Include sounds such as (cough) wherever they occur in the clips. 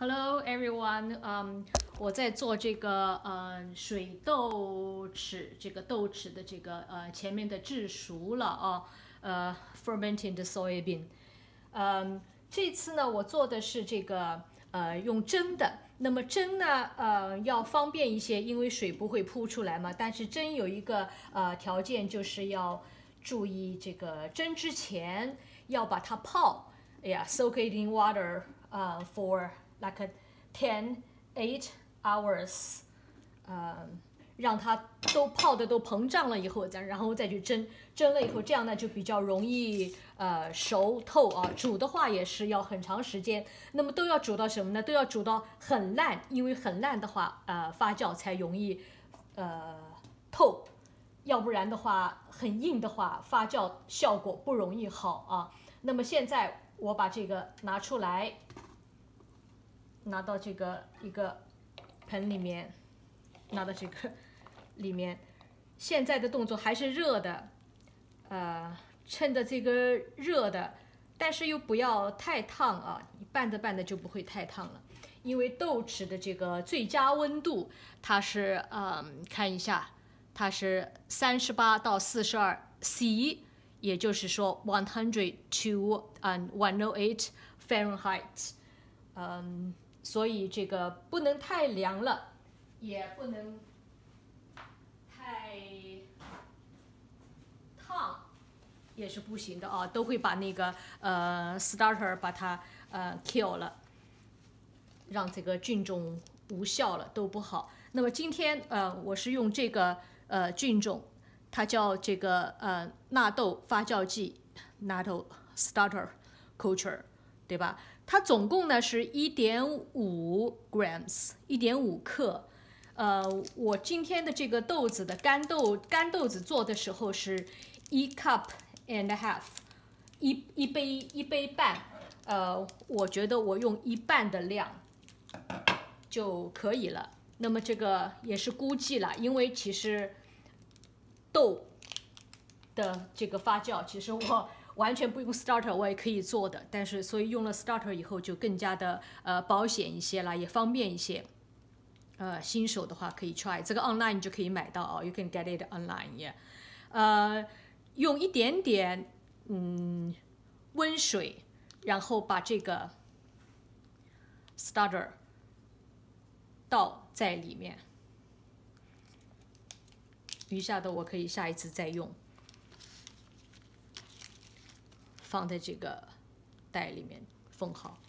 Hello, everyone. 嗯，我在做这个呃水豆豉，这个豆豉的这个呃前面的制熟了啊。呃，fermented soybean。嗯，这次呢，我做的是这个呃用蒸的。那么蒸呢，呃要方便一些，因为水不会扑出来嘛。但是蒸有一个呃条件，就是要注意这个蒸之前要把它泡。哎呀，soaking in water 啊 for。like ten eight hours，呃，让它都泡的都膨胀了以后，再然后再去蒸，蒸了以后这样呢就比较容易呃熟透啊。煮的话也是要很长时间，那么都要煮到什么呢？都要煮到很烂，因为很烂的话呃发酵才容易呃透，要不然的话很硬的话发酵效果不容易好啊。那么现在我把这个拿出来。拿到这个一个盆里面，拿到这个里面，现在的动作还是热的，呃，趁着这个热的，但是又不要太烫啊，你拌着拌着就不会太烫了，因为豆豉的这个最佳温度，它是，嗯，看一下，它是三十八到四十二 C，也就是说 one hundred to and one o eight Fahrenheit，嗯。所以这个不能太凉了，也不能太烫，也是不行的啊！都会把那个呃 starter 把它呃 kill 了，让这个菌种无效了都不好。那么今天呃我是用这个呃菌种，它叫这个呃纳豆发酵剂 n a t o starter culture，对吧？它总共呢是1.5 grams，1.5 克。呃，我今天的这个豆子的干豆干豆子做的时候是，1 cup and a half，一一杯一杯半。呃，我觉得我用一半的量就可以了。那么这个也是估计了，因为其实豆的这个发酵，其实我。完全不用 starter，我也可以做的。但是，所以用了 starter 以后就更加的呃保险一些了，也方便一些。呃，新手的话可以 try 这个 online 就可以买到哦，you can get it online，yeah。呃，用一点点嗯温水，然后把这个 starter 倒在里面，余下的我可以下一次再用。放在这个袋里面封好，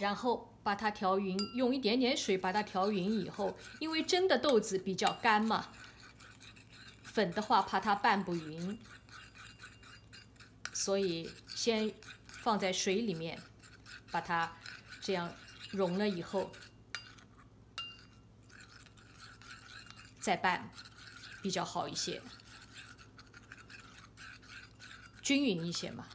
然后把它调匀，用一点点水把它调匀以后，因为蒸的豆子比较干嘛，粉的话怕它拌不匀，所以先放在水里面，把它这样融了以后再拌，比较好一些。均匀一些嘛，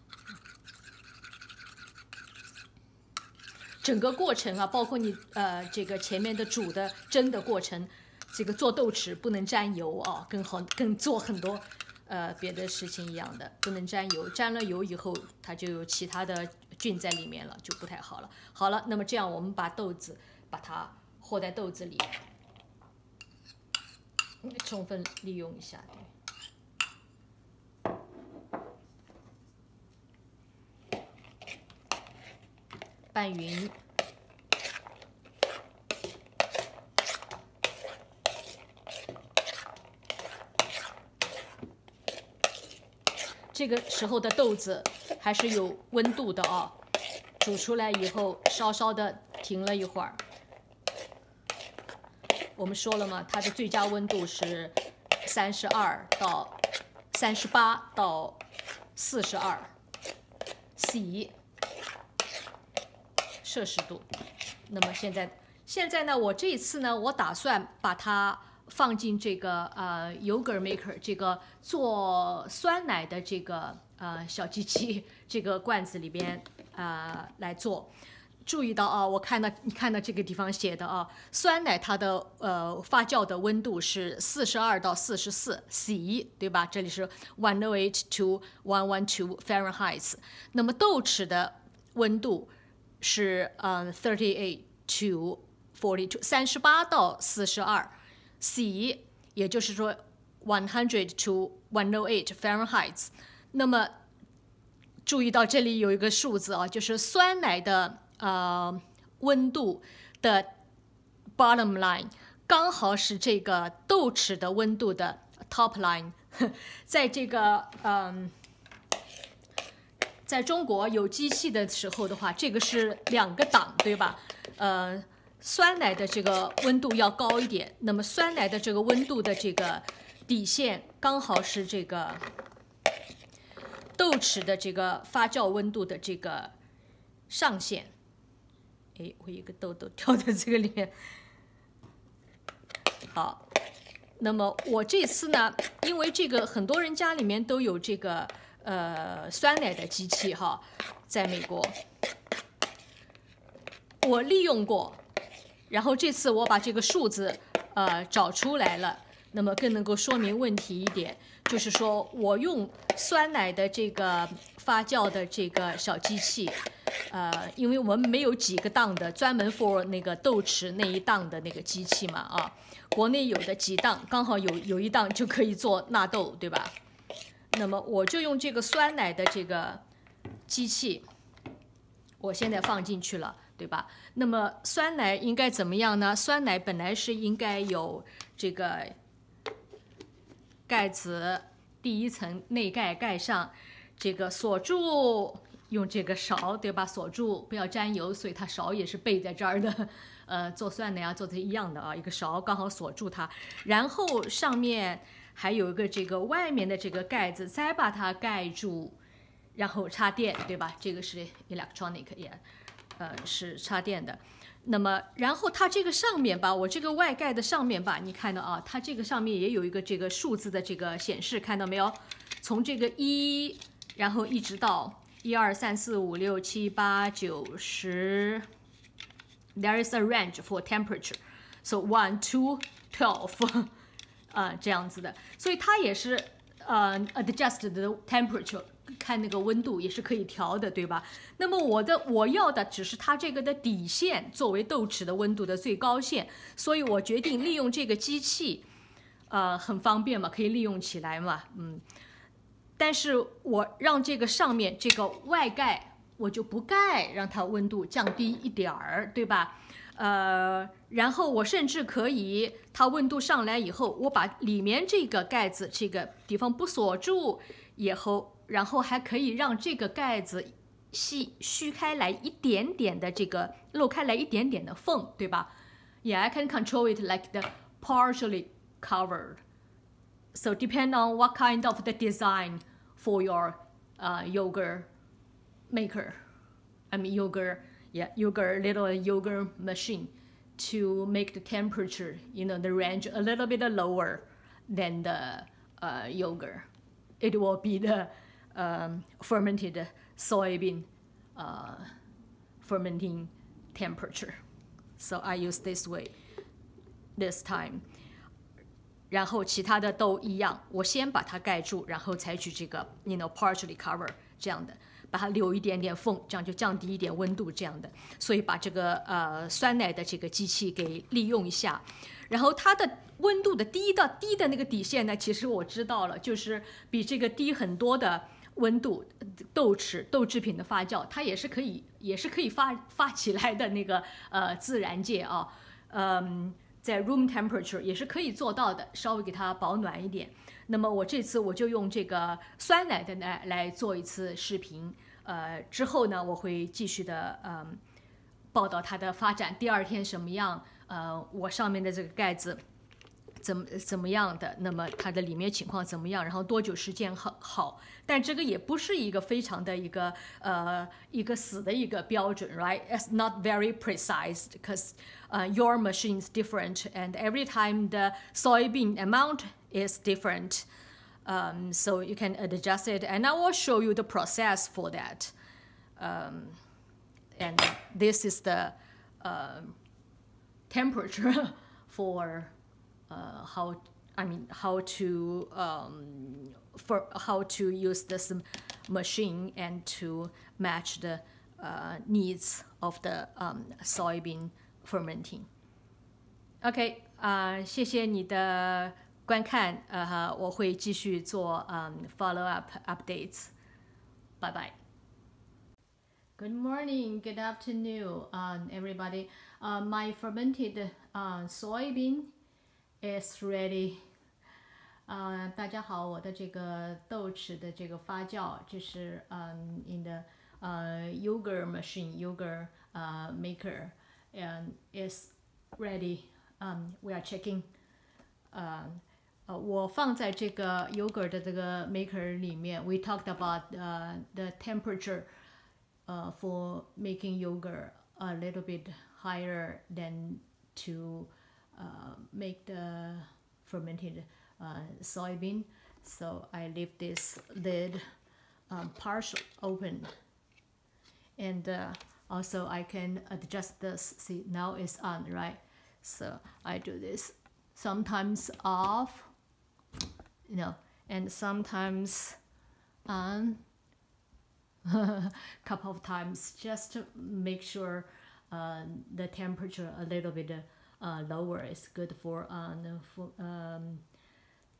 整个过程啊，包括你呃这个前面的煮的蒸的过程，这个做豆豉不能沾油啊，跟好跟做很多呃别的事情一样的，不能沾油，沾了油以后它就有其他的菌在里面了，就不太好了。好了，那么这样我们把豆子把它和在豆子里，充分利用一下。拌匀。这个时候的豆子还是有温度的啊，煮出来以后稍稍的停了一会儿。我们说了嘛，它的最佳温度是三十二到三十八到四十二。洗。摄氏度，那么现在，现在呢？我这一次呢，我打算把它放进这个呃，yogur maker 这个做酸奶的这个呃小机器这个罐子里边啊来做。注意到啊，我看到你看到这个地方写的啊，酸奶它的呃发酵的温度是四十二到四十四 C，对吧？这里是 one eight to one one two Fahrenheit。那么豆豉的温度。是呃，thirty eight to forty two，三十八到四十二，C，也就是说，one hundred to one o eight Fahrenheit。那么，注意到这里有一个数字啊，就是酸奶的呃温度的 bottom line，刚好是这个豆豉的温度的 top line，在这个嗯。在中国有机器的时候的话，这个是两个档，对吧？呃，酸奶的这个温度要高一点，那么酸奶的这个温度的这个底线刚好是这个豆豉的这个发酵温度的这个上限。哎，我一个豆豆掉在这个里面。好，那么我这次呢，因为这个很多人家里面都有这个。呃，酸奶的机器哈，在美国我利用过，然后这次我把这个数字呃找出来了，那么更能够说明问题一点，就是说我用酸奶的这个发酵的这个小机器，呃，因为我们没有几个档的专门 for 那个豆豉那一档的那个机器嘛啊，国内有的几档，刚好有有一档就可以做纳豆，对吧？那么我就用这个酸奶的这个机器，我现在放进去了，对吧？那么酸奶应该怎么样呢？酸奶本来是应该有这个盖子，第一层内盖盖上，这个锁住，用这个勺，对吧？锁住，不要沾油，所以它勺也是备在这儿的。呃，做蒜的呀，做的一样的啊，一个勺刚好锁住它，然后上面还有一个这个外面的这个盖子，再把它盖住，然后插电，对吧？这个是 electronic，也，呃，是插电的。那么，然后它这个上面吧，我这个外盖的上面吧，你看到啊，它这个上面也有一个这个数字的这个显示，看到没有？从这个一，然后一直到一二三四五六七八九十。There is a range for temperature, so one, two, twelve，啊 (laughs) 这样子的，所以它也是呃 adjust the temperature，看那个温度也是可以调的，对吧？那么我的我要的只是它这个的底线作为豆豉的温度的最高线，所以我决定利用这个机器，呃，很方便嘛，可以利用起来嘛，嗯。但是我让这个上面这个外盖。我就不盖，让它温度降低一点儿，对吧？呃，然后我甚至可以，它温度上来以后，我把里面这个盖子这个地方不锁住以后，然后还可以让这个盖子吸虚开来一点点的这个漏开来一点点的缝，对吧？Yeah, I can control it like the partially covered. So depend on what kind of the design for your uh yogurt. maker, I mean yogurt, yeah, yogurt, little yogurt machine to make the temperature, you know, the range a little bit lower than the uh, yogurt. It will be the um, fermented soybean uh, fermenting temperature. So I use this way this time. 然后其他的都一样，我先把它盖住，然后采取这个，you know, partially cover 这样的。把它留一点点缝，这样就降低一点温度，这样的，所以把这个呃酸奶的这个机器给利用一下，然后它的温度的低到低的那个底线呢，其实我知道了，就是比这个低很多的温度，豆豉、豆制品的发酵，它也是可以，也是可以发发起来的那个呃自然界啊，嗯。在 room temperature 也是可以做到的，稍微给它保暖一点。那么我这次我就用这个酸奶的奶来做一次视频，呃，之后呢我会继续的，嗯，报道它的发展。第二天什么样？呃，我上面的这个盖子。怎么怎么样的？那么它的里面情况怎么样？然后多久时间好？好，但这个也不是一个非常的一个呃一个死的一个标准，right? It's not very precise because uh, your machine is different and every time the soybean amount is different. Um, so you can adjust it and I will show you the process for that. Um, and this is the uh, temperature (laughs) for uh, how I mean how to um, for how to use this machine and to match the uh, needs of the um, soybean fermenting. OK 啊、uh,，谢谢你的观看，呃、uh,，我会继续做嗯、um, follow up updates. Bye bye. Good morning, good afternoon, um, everybody. Uh, my fermented uh, soybean is ready。呃，大家好，我的这个豆豉的这个发酵，这是嗯，in the 呃 yogurt machine yogurt 呃 maker and is ready。嗯，we um, are checking。呃呃，我放在这个 uh, uh, yogurt 的这个 maker 里面，we talked about 呃 the temperature, temperature。Uh, for making yogurt a little bit higher than to uh, make the fermented uh, soybean. So I leave this lid um, partial open. And uh, also I can adjust this. See, now it's on, right? So I do this sometimes off, you know, and sometimes on a (laughs) couple of times just to make sure uh, the temperature a little bit uh, lower. is good for, uh, for um,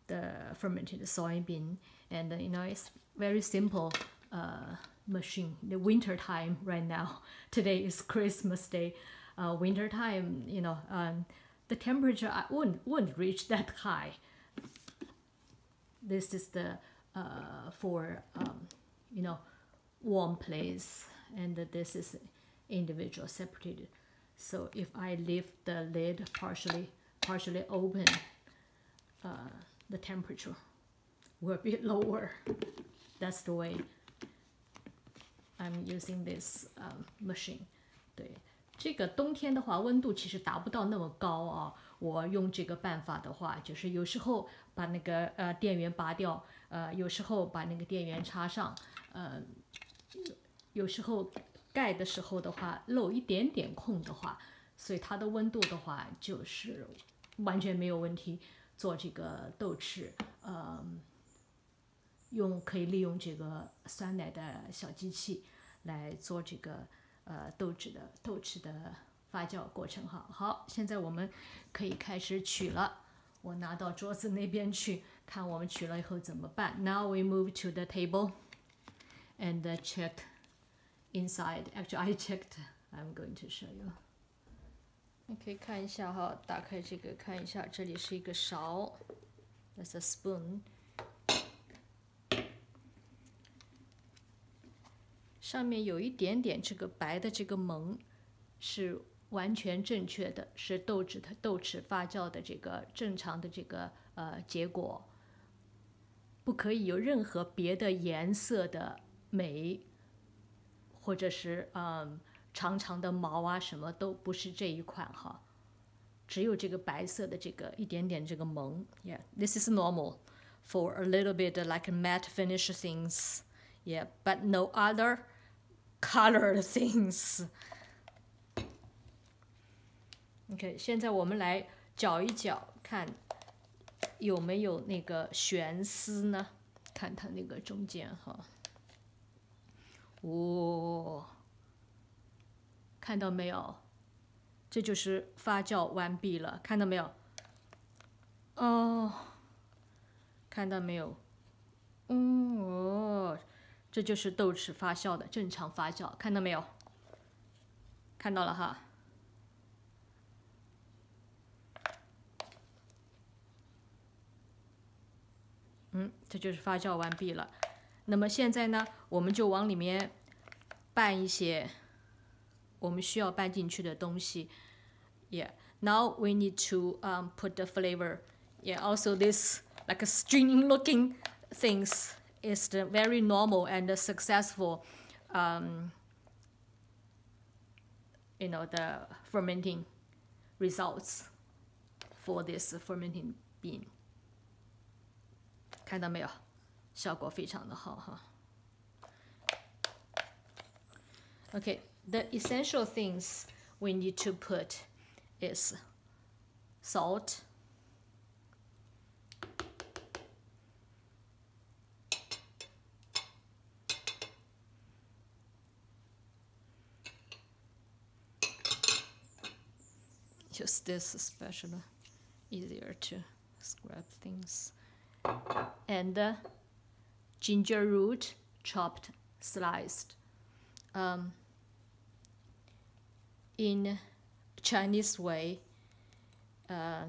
the fermented soybean. And, uh, you know, it's very simple uh, machine. The winter time right now, (laughs) today is Christmas day. Uh, winter time, you know, um, the temperature I won't, won't reach that high. This is the, uh, for, um, you know, warm place. And uh, this is individual separated so if I leave the lid partially, partially open, uh, the temperature will be (laughs) lower. That's the way I'm using this um, machine. 对，这个冬天的话，温度其实达不到那么高啊。我用这个办法的话，就是有时候把那个呃电源拔掉，呃，有时候把那个电源插上，呃，有时候盖的时候的话，漏一点点空的话，所以它的温度的话就是完全没有问题。做这个豆豉，呃，用可以利用这个酸奶的小机器来做这个呃豆豉的豆豉的发酵过程。哈。好，现在我们可以开始取了。我拿到桌子那边去看，我们取了以后怎么办？Now we move to the table and check. Inside, actually, I checked. I'm going to show you. 你可以看一下哈，打开这个看一下，这里是一个勺，that's a spoon。上面有一点点这个白的这个蒙，是完全正确的，是豆豉的豆豉发酵的这个正常的这个呃结果，不可以有任何别的颜色的霉。或者是嗯，长长的毛啊，什么都不是这一款哈，只有这个白色的这个一点点这个蒙。Yeah, this is normal for a little bit like matte finish things. Yeah, but no other color e d things. o k 现在我们来搅一搅，看有没有那个悬丝呢？看它那个中间哈。哦，看到没有？这就是发酵完毕了，看到没有？哦，看到没有？嗯哦，这就是豆豉发酵的正常发酵，看到没有？看到了哈。嗯，这就是发酵完毕了。那么现在呢，我们就往里面拌一些我们需要拌进去的东西。Yeah, now we need to um put the flavor. Yeah, also this like a string looking things is the very normal and successful um you know the fermenting results for this fermenting bean. 看到没有？效果非常的好哈。Okay, the essential things we need to put is salt, just this especially easier to scrap things and uh, ginger root chopped sliced. Um, in Chinese way, uh,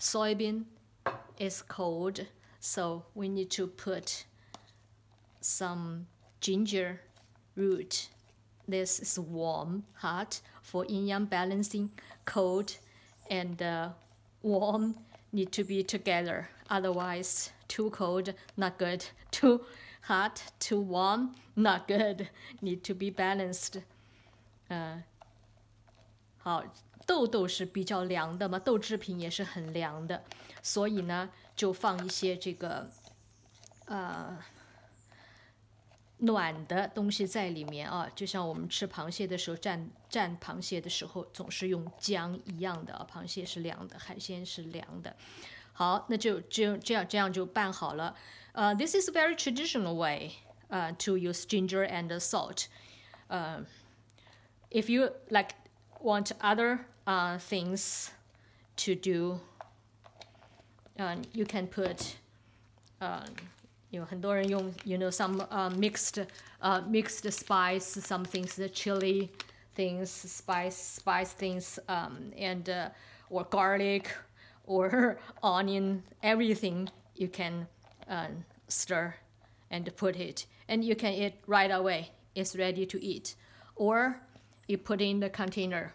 soybean is cold, so we need to put some ginger root. This is warm, hot for yin yang balancing, cold and uh, warm need to be together, otherwise too cold, not good. too hot, too warm, not good. need to be balanced. 好，豆豆是比较凉的嘛，豆制品也是很凉的，所以呢，就放一些这个呃暖的东西在里面啊。就像我们吃螃蟹的时候，蘸蘸螃蟹的时候，总是用姜一样的，啊，螃蟹是凉的，海鲜是凉的。好，那就就这样这样就拌好了。呃、uh,，this is a very traditional way uh, to use ginger and salt。呃，if uh, you like want other uh things to um, you can put，嗯。有很多人用，you um, know some uh mixed uh mixed spice some things the chili things spice spice things um and uh, or garlic or (laughs) onion, everything you can um, stir and put it. And you can eat right away. It's ready to eat. Or you put in the container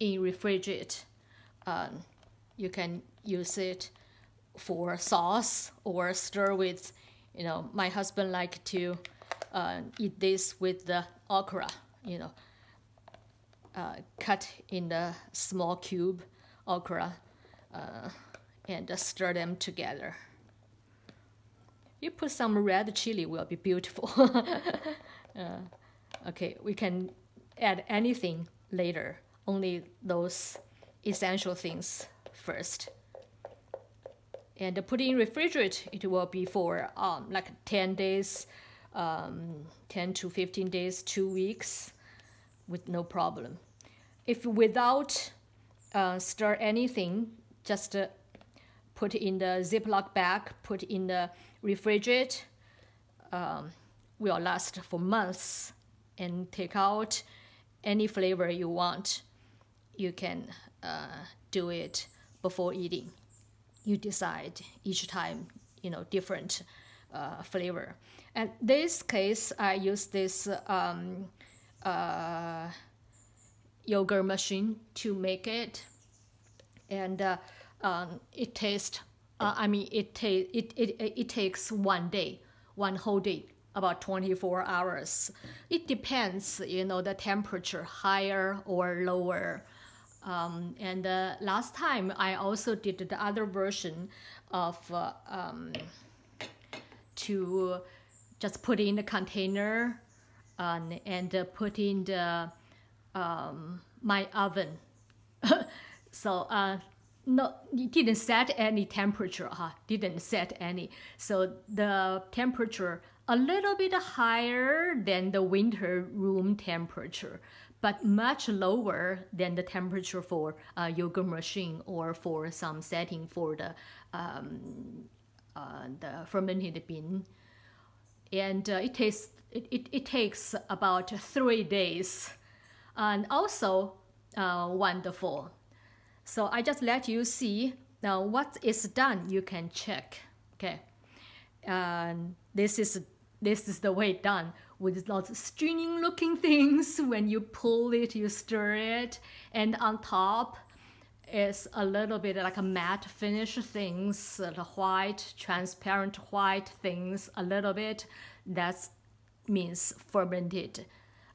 in refrigerate. Um, uh, you can use it for sauce or stir with, you know, my husband like to uh, eat this with the okra, you know, uh, cut in the small cube okra uh, and stir them together. You put some red chili will be beautiful. (laughs) Uh, okay, we can add anything later, only those essential things first. And put in refrigerate, it will be for um, like 10 days, um, 10 to 15 days, two weeks with no problem. If without uh, stir anything, just uh, put in the Ziploc bag, put in the refrigerator, um, will last for months and take out any flavor you want. You can uh, do it before eating. You decide each time, you know, different uh, flavor. And this case, I use this um, uh, yogurt machine to make it, and uh, um, it tastes. Uh, I mean, it, ta- it, it, it takes one day, one whole day, about 24 hours. It depends, you know, the temperature higher or lower. Um, and uh, last time I also did the other version of uh, um, to just put in the container um, and uh, put in the um, my oven. (laughs) so uh, no, it didn't set any temperature. Huh? Didn't set any. So the temperature a little bit higher than the winter room temperature, but much lower than the temperature for a yogurt machine or for some setting for the um, uh, the fermented bean and uh, it takes it, it, it, takes about three days and also uh, wonderful so I just let you see now what is done you can check okay and this is this is the way done with lots of stringing looking (laughs) things when you pull it you stir it and on top is a little bit like a matte finish things, the white, transparent white things a little bit. That means fermented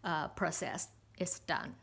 uh, process is done.